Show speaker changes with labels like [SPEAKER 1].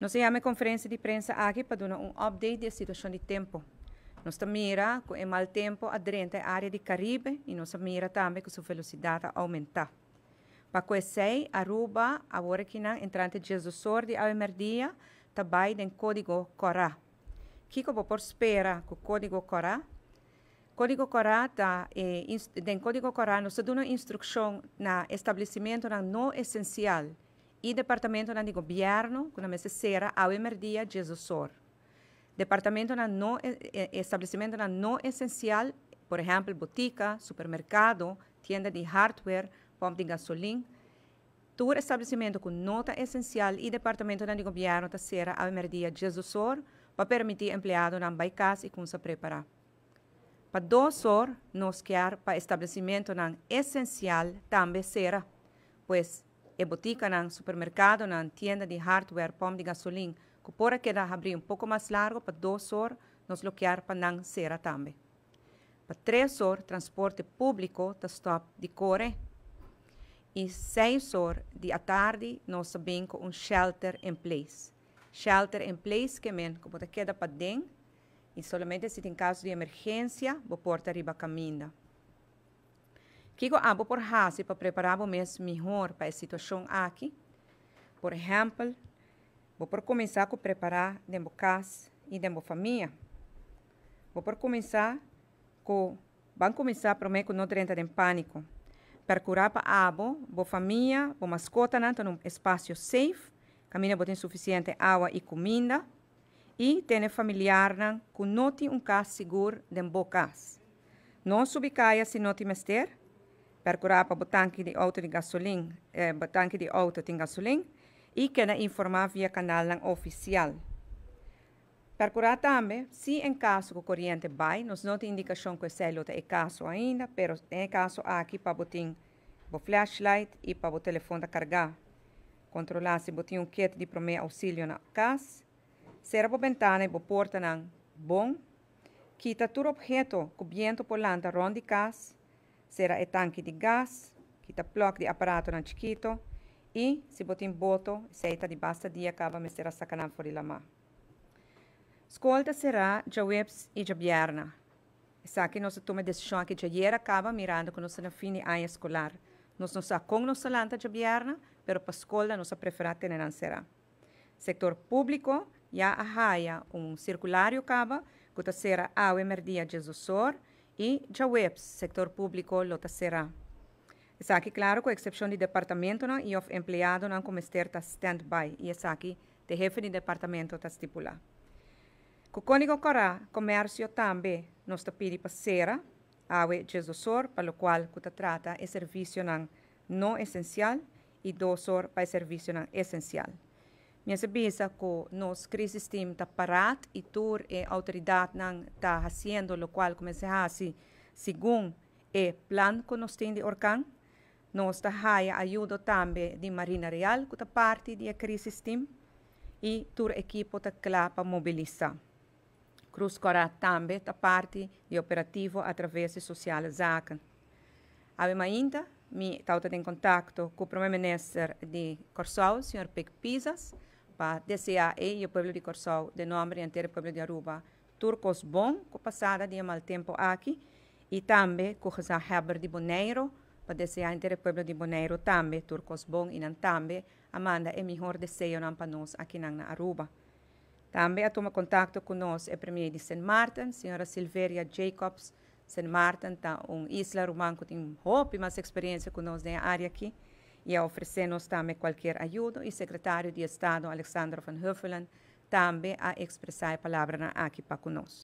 [SPEAKER 1] Nasiya may conferenza di prensa aki per dare ang update di situazione di tempo. Nossa mira com o mal tempo aderente à área do Caribe e nossa mira também la sua velocidade aumentar. questo conhecer Aruba, agora que não entrante Jesus Sordi ao emerdia, também tem código CORA. Que como por espera com o código CORA? Código CORA tá, eh, tem código CORA nos dá nel instrução na estabelecimento e Departamento de Governo, que mesa será ao emerdia de Jesúsor. Departamento na no estabelecimento na não essencial, por exemplo, botica, supermercado, tienda de hardware, pompa de gasolina, todo estabelecimento com nota essencial e departamento de governo da Serra ao emerdia de Sor, para permitir empregado na baicas e com se preparar. Para dois horas, nós quer para estabelecimento na essencial também será, pois e botica na supermercado, na tienda de hardware, pom de gasolina, que por que abrir un poco más largo para dos horas, nos bloquear para nan ser también. Para tres horas, transporte público está stop de core. E seis horas de tarde, nos con un shelter in place. Shelter in place que como te queda pa para dentro, solamente si tin tiene caso de emergencia, bo porta arriba caminda. Kiko abo ah, por hasi para preparar o mês melhor para a situação aqui. Por exemplo, vou por começar a preparar dentro casa e de família. Vou por começar com vão começar para mim com não entrar em pânico. Para curar para abo, bo família, bo mascota, não né? um espaço safe, caminha botem suficiente água e comida e tem familiar não, né, que não tem um caso seguro dentro casa. Não subicaia se não tem mestre, per para o tanque de auto de gasolina, eh, tanque de auto tem gasolina, e que informar via canal oficial. Per também, se em caso que o corriente vai, nós não tem indicação que o celular tem tá caso ainda, mas tem caso aqui para botar o flashlight e para o telefone carregar. Controlar se botar um kit de primeiro auxílio na casa, será para ventana e para porta não bom, quita todo objeto que o vento por lanta ronda casa, Será e tanque de gás, que está bloco de aparato na chiquito. E se botem boto, seita de basta dia acaba me será sacanagem fora la mar. Escolta será de webs e de bierna. Essa que nós toma decisão que já era acaba mirando que nós na fim de ano escolar. Nós não sabemos como nossa lanta já bierna, pero para a escola nós preferimos não será. Sector público, já a raia um circulário acaba, que será a merdia Jesus Sor, ya web, sector público, lo será. Es aquí claro, que, excepción de departamento y y of empleado no como está stand-by, y es aquí de jefe de departamento está estipulado. lo código Cônigo comercio también también nos está pidiendo para awe jesosor, para lo cual que trata es servicio no esencial y dos dosor para servicio esencial. Minha bisa que nos team está parat e tur e autoridad nan está haciendo lo cual como se hace según el plan que nos tiene orcán. Nos está haya ayuda de Marina Real que está parte de crisis team e tur equipo está clapa mobiliza. Cruz cora também está parte de operativo através de social Zaken. Abem ainda, me está em contato com o primeiro-ministro de Corsol, Sr. Peck Pisas, para DCAE e o povo de Corsol, de nombre inteiro povo de Aruba. Turcos bom, que passada de mal tempo aqui, e também com o Heber de Boneiro, para desejar inteiro povo de Boneiro também, turcos bom e não também, Amanda é melhor desejo para nós aqui na Aruba. Também a tomar contato conosco é primeiro de St. Martin, senhora Silvéria Jacobs, St. Martin, tá um isla romântico, tem roupa e mais experiência conosco na área aqui e a também qualquer ajuda. E O secretário de Estado, Alexandre Van Huffelen, também a expressar a palavra aqui para conosco.